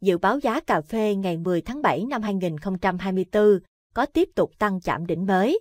dự báo giá cà phê ngày 10 tháng 7 năm 2024 có tiếp tục tăng chạm đỉnh mới.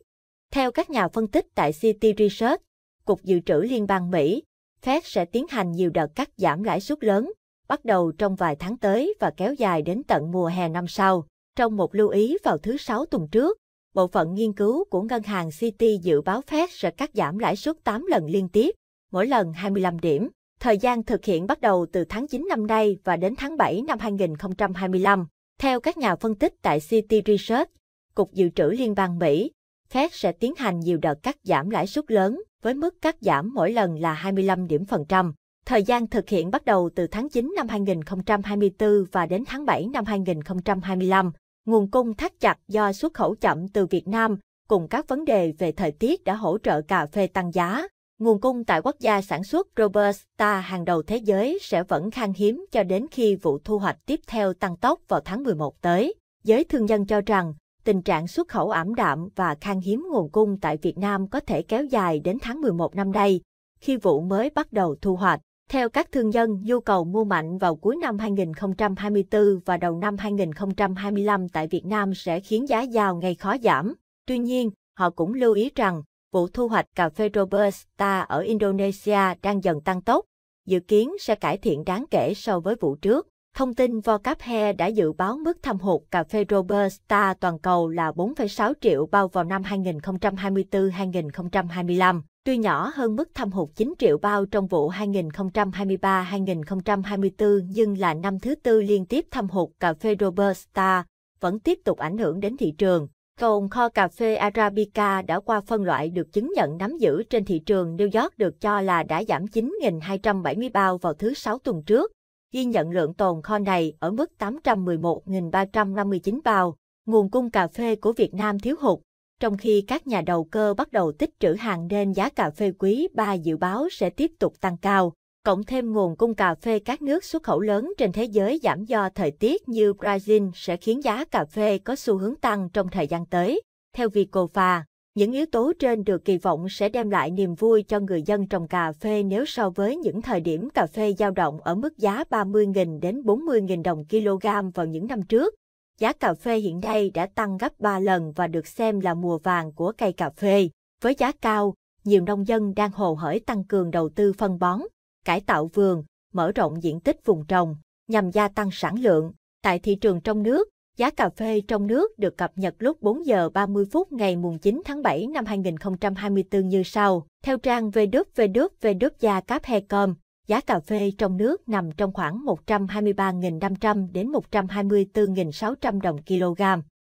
Theo các nhà phân tích tại City Research, Cục Dự trữ Liên bang Mỹ, Fed sẽ tiến hành nhiều đợt cắt giảm lãi suất lớn, bắt đầu trong vài tháng tới và kéo dài đến tận mùa hè năm sau. Trong một lưu ý vào thứ Sáu tuần trước, bộ phận nghiên cứu của ngân hàng City dự báo Fed sẽ cắt giảm lãi suất 8 lần liên tiếp, mỗi lần 25 điểm. Thời gian thực hiện bắt đầu từ tháng 9 năm nay và đến tháng 7 năm 2025. Theo các nhà phân tích tại City Research, Cục Dự trữ Liên bang Mỹ, Fed sẽ tiến hành nhiều đợt cắt giảm lãi suất lớn với mức cắt giảm mỗi lần là 25 điểm phần trăm. Thời gian thực hiện bắt đầu từ tháng 9 năm 2024 và đến tháng 7 năm 2025. Nguồn cung thắt chặt do xuất khẩu chậm từ Việt Nam cùng các vấn đề về thời tiết đã hỗ trợ cà phê tăng giá nguồn cung tại quốc gia sản xuất Robusta hàng đầu thế giới sẽ vẫn khan hiếm cho đến khi vụ thu hoạch tiếp theo tăng tốc vào tháng 11 tới. Giới thương nhân cho rằng, tình trạng xuất khẩu ảm đạm và khan hiếm nguồn cung tại Việt Nam có thể kéo dài đến tháng 11 năm nay, khi vụ mới bắt đầu thu hoạch. Theo các thương nhân, nhu cầu mua mạnh vào cuối năm 2024 và đầu năm 2025 tại Việt Nam sẽ khiến giá giao ngày khó giảm. Tuy nhiên, họ cũng lưu ý rằng, vụ thu hoạch cà phê Robusta ở Indonesia đang dần tăng tốc, dự kiến sẽ cải thiện đáng kể so với vụ trước. Thông tin Vocaphe đã dự báo mức thâm hụt cà phê Robusta toàn cầu là 4,6 triệu bao vào năm 2024-2025, tuy nhỏ hơn mức thâm hụt 9 triệu bao trong vụ 2023-2024 nhưng là năm thứ tư liên tiếp thâm hụt cà phê Robusta, vẫn tiếp tục ảnh hưởng đến thị trường. Tồn kho cà phê Arabica đã qua phân loại được chứng nhận nắm giữ trên thị trường New York được cho là đã giảm 9.270 bao vào thứ Sáu tuần trước, ghi nhận lượng tồn kho này ở mức 811.359 bao. Nguồn cung cà phê của Việt Nam thiếu hụt, trong khi các nhà đầu cơ bắt đầu tích trữ hàng nên giá cà phê quý 3 dự báo sẽ tiếp tục tăng cao cộng thêm nguồn cung cà phê các nước xuất khẩu lớn trên thế giới giảm do thời tiết như Brazil sẽ khiến giá cà phê có xu hướng tăng trong thời gian tới. Theo Vicofa, những yếu tố trên được kỳ vọng sẽ đem lại niềm vui cho người dân trồng cà phê nếu so với những thời điểm cà phê dao động ở mức giá 30.000 đến 40.000 đồng kg vào những năm trước. Giá cà phê hiện nay đã tăng gấp 3 lần và được xem là mùa vàng của cây cà phê. Với giá cao, nhiều nông dân đang hồ hởi tăng cường đầu tư phân bón cải tạo vườn, mở rộng diện tích vùng trồng, nhằm gia tăng sản lượng. Tại thị trường trong nước, giá cà phê trong nước được cập nhật lúc 4 giờ 30 phút ngày 9 tháng 7 năm 2024 như sau. Theo trang www.gia.com, giá cà phê trong nước nằm trong khoảng 123.500 đến 124.600 đồng kg.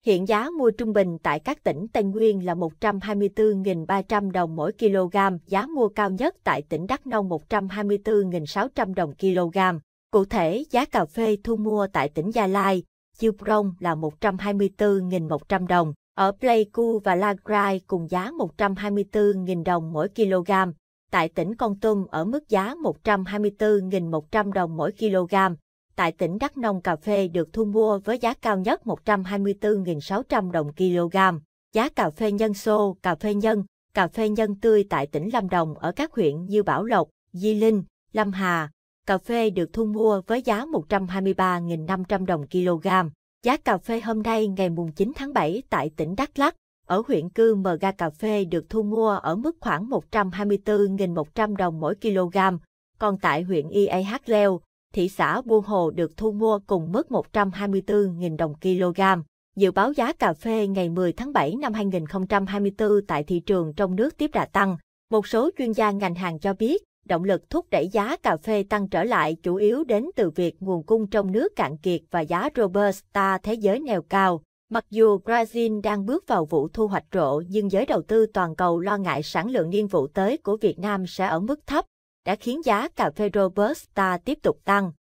Hiện giá mua trung bình tại các tỉnh Tây Nguyên là 124.300 đồng mỗi kg, giá mua cao nhất tại tỉnh Đắk Nông 124.600 đồng kg. Cụ thể, giá cà phê thu mua tại tỉnh Gia Lai, chiu Prong là 124.100 đồng, ở Pleiku và Lagrai cùng giá 124.000 đồng mỗi kg, tại tỉnh Con Tum ở mức giá 124.100 đồng mỗi kg tại tỉnh Đắk Nông cà phê được thu mua với giá cao nhất 124.600 đồng kg. Giá cà phê nhân xô, cà phê nhân, cà phê nhân tươi tại tỉnh Lâm Đồng ở các huyện như Bảo Lộc, Di Linh, Lâm Hà. Cà phê được thu mua với giá 123.500 đồng kg. Giá cà phê hôm nay ngày 9 tháng 7 tại tỉnh Đắk Lắk ở huyện Cư Mờ Ga Cà Phê được thu mua ở mức khoảng 124.100 đồng mỗi kg, còn tại huyện IAH Leo, thị xã Buôn Hồ được thu mua cùng mức 124.000 đồng kg. Dự báo giá cà phê ngày 10 tháng 7 năm 2024 tại thị trường trong nước tiếp đà tăng. Một số chuyên gia ngành hàng cho biết, động lực thúc đẩy giá cà phê tăng trở lại chủ yếu đến từ việc nguồn cung trong nước cạn kiệt và giá Robusta thế giới neo cao. Mặc dù Brazil đang bước vào vụ thu hoạch rộ nhưng giới đầu tư toàn cầu lo ngại sản lượng niên vụ tới của Việt Nam sẽ ở mức thấp đã khiến giá cà phê Robusta tiếp tục tăng.